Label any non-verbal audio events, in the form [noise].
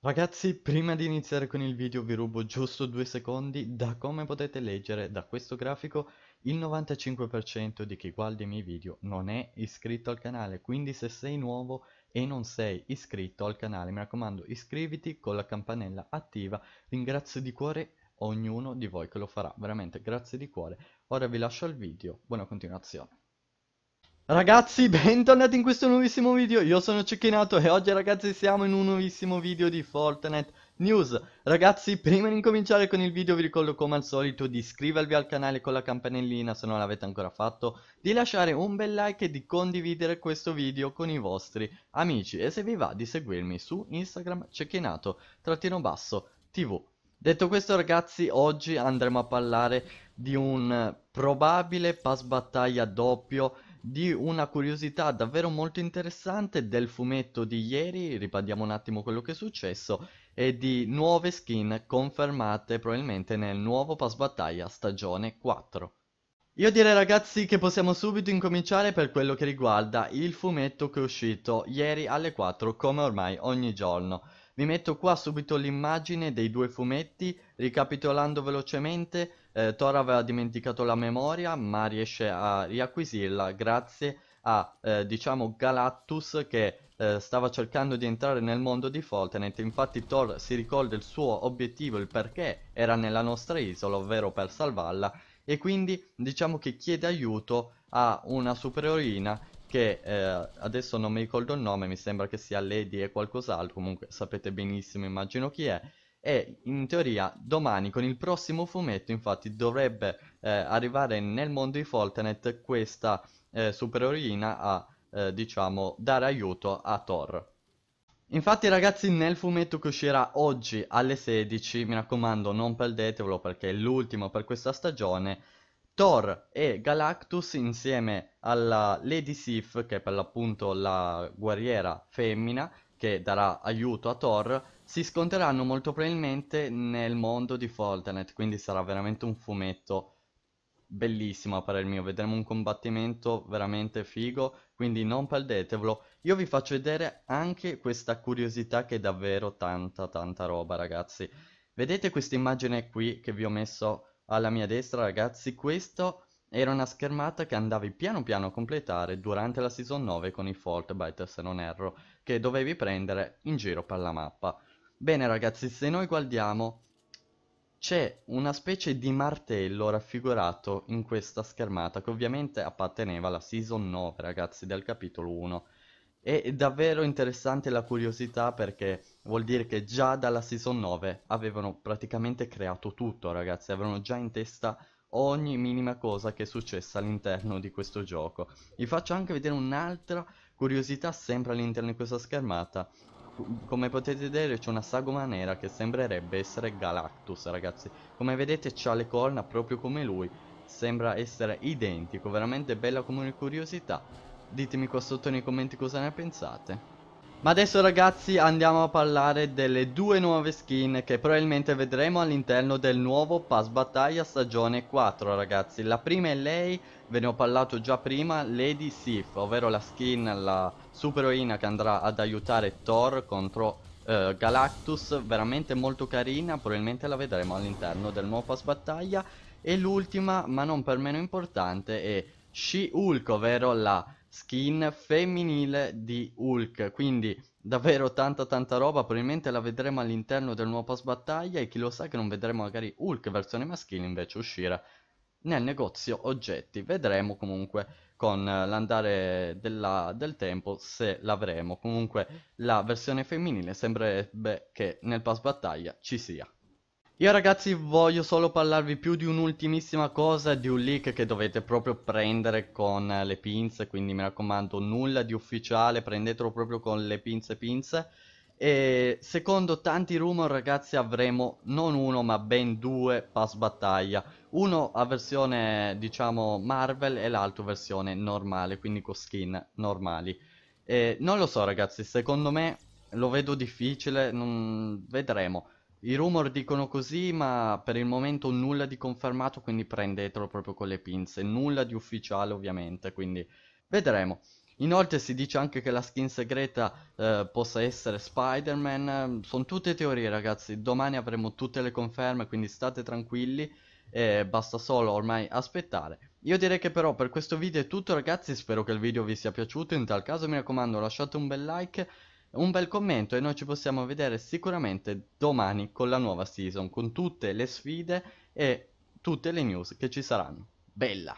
Ragazzi, prima di iniziare con il video vi rubo giusto due secondi, da come potete leggere da questo grafico il 95% di chi guarda i miei video non è iscritto al canale, quindi se sei nuovo e non sei iscritto al canale mi raccomando iscriviti con la campanella attiva, ringrazio di cuore ognuno di voi che lo farà, veramente grazie di cuore Ora vi lascio al video, buona continuazione. Ragazzi, [laughs] bentornati in questo nuovissimo video, io sono Cecchinato e oggi ragazzi siamo in un nuovissimo video di Fortnite News. Ragazzi, prima di incominciare con il video vi ricordo come al solito di iscrivervi al canale con la campanellina se non l'avete ancora fatto, di lasciare un bel like e di condividere questo video con i vostri amici e se vi va di seguirmi su Instagram Cecchinato, basso, tv. Detto questo ragazzi, oggi andremo a parlare di un probabile pass battaglia doppio, di una curiosità davvero molto interessante del fumetto di ieri, ripadiamo un attimo quello che è successo, e di nuove skin confermate probabilmente nel nuovo pass battaglia stagione 4. Io direi ragazzi che possiamo subito incominciare per quello che riguarda il fumetto che è uscito ieri alle 4 come ormai ogni giorno. Vi metto qua subito l'immagine dei due fumetti, ricapitolando velocemente, eh, Thor aveva dimenticato la memoria ma riesce a riacquisirla grazie a, eh, diciamo, Galactus che eh, stava cercando di entrare nel mondo di Fortnite, infatti Thor si ricorda il suo obiettivo, il perché era nella nostra isola, ovvero per salvarla, e quindi diciamo che chiede aiuto a una supereroina che eh, adesso non mi ricordo il nome, mi sembra che sia Lady e qualcos'altro, comunque sapete benissimo, immagino chi è. E in teoria domani con il prossimo fumetto infatti dovrebbe eh, arrivare nel mondo di Fortnite questa eh, supereroina a, eh, diciamo, dare aiuto a Thor. Infatti ragazzi nel fumetto che uscirà oggi alle 16, mi raccomando non perdetevelo perché è l'ultimo per questa stagione, Thor e Galactus insieme alla Lady Sif, che è per l'appunto la guerriera femmina che darà aiuto a Thor, si sconteranno molto probabilmente nel mondo di Fortnite, quindi sarà veramente un fumetto bellissimo a parer mio, vedremo un combattimento veramente figo, quindi non perdetevelo. Io vi faccio vedere anche questa curiosità che è davvero tanta tanta roba ragazzi. Vedete questa immagine qui che vi ho messo alla mia destra ragazzi questo era una schermata che andavi piano piano a completare durante la season 9 con i fault Fortnite se non erro che dovevi prendere in giro per la mappa bene ragazzi se noi guardiamo c'è una specie di martello raffigurato in questa schermata che ovviamente apparteneva alla season 9 ragazzi del capitolo 1 è davvero interessante la curiosità perché vuol dire che già dalla season 9 avevano praticamente creato tutto ragazzi, avevano già in testa ogni minima cosa che è successa all'interno di questo gioco. Vi faccio anche vedere un'altra curiosità sempre all'interno di questa schermata. Come potete vedere c'è una sagoma nera che sembrerebbe essere Galactus ragazzi. Come vedete c'ha le corna proprio come lui, sembra essere identico, veramente bella come curiosità Ditemi qua sotto nei commenti cosa ne pensate. Ma adesso ragazzi andiamo a parlare delle due nuove skin che probabilmente vedremo all'interno del nuovo Pass Battaglia stagione 4 ragazzi La prima è lei, ve ne ho parlato già prima, Lady Sif Ovvero la skin, la supereroina che andrà ad aiutare Thor contro eh, Galactus Veramente molto carina, probabilmente la vedremo all'interno del nuovo Pass Battaglia E l'ultima, ma non per meno importante, è She-Hulk ovvero la skin femminile di Hulk, quindi davvero tanta tanta roba, probabilmente la vedremo all'interno del nuovo post battaglia e chi lo sa che non vedremo magari Hulk versione maschile invece uscire nel negozio oggetti, vedremo comunque con l'andare del tempo se l'avremo, comunque la versione femminile sembrerebbe che nel pass battaglia ci sia. Io ragazzi voglio solo parlarvi più di un'ultimissima cosa, di un leak che dovete proprio prendere con le pinze, quindi mi raccomando nulla di ufficiale, prendetelo proprio con le pinze pinze. E secondo tanti rumor ragazzi avremo non uno ma ben due pass battaglia, uno a versione diciamo Marvel e l'altro versione normale, quindi con skin normali. E non lo so ragazzi, secondo me lo vedo difficile, non... vedremo. I rumor dicono così, ma per il momento nulla di confermato, quindi prendetelo proprio con le pinze. Nulla di ufficiale ovviamente, quindi vedremo. Inoltre si dice anche che la skin segreta eh, possa essere Spider-Man. Sono tutte teorie ragazzi, domani avremo tutte le conferme, quindi state tranquilli. E basta solo ormai aspettare. Io direi che però per questo video è tutto ragazzi, spero che il video vi sia piaciuto, in tal caso mi raccomando lasciate un bel like un bel commento e noi ci possiamo vedere sicuramente domani con la nuova season, con tutte le sfide e tutte le news che ci saranno. Bella!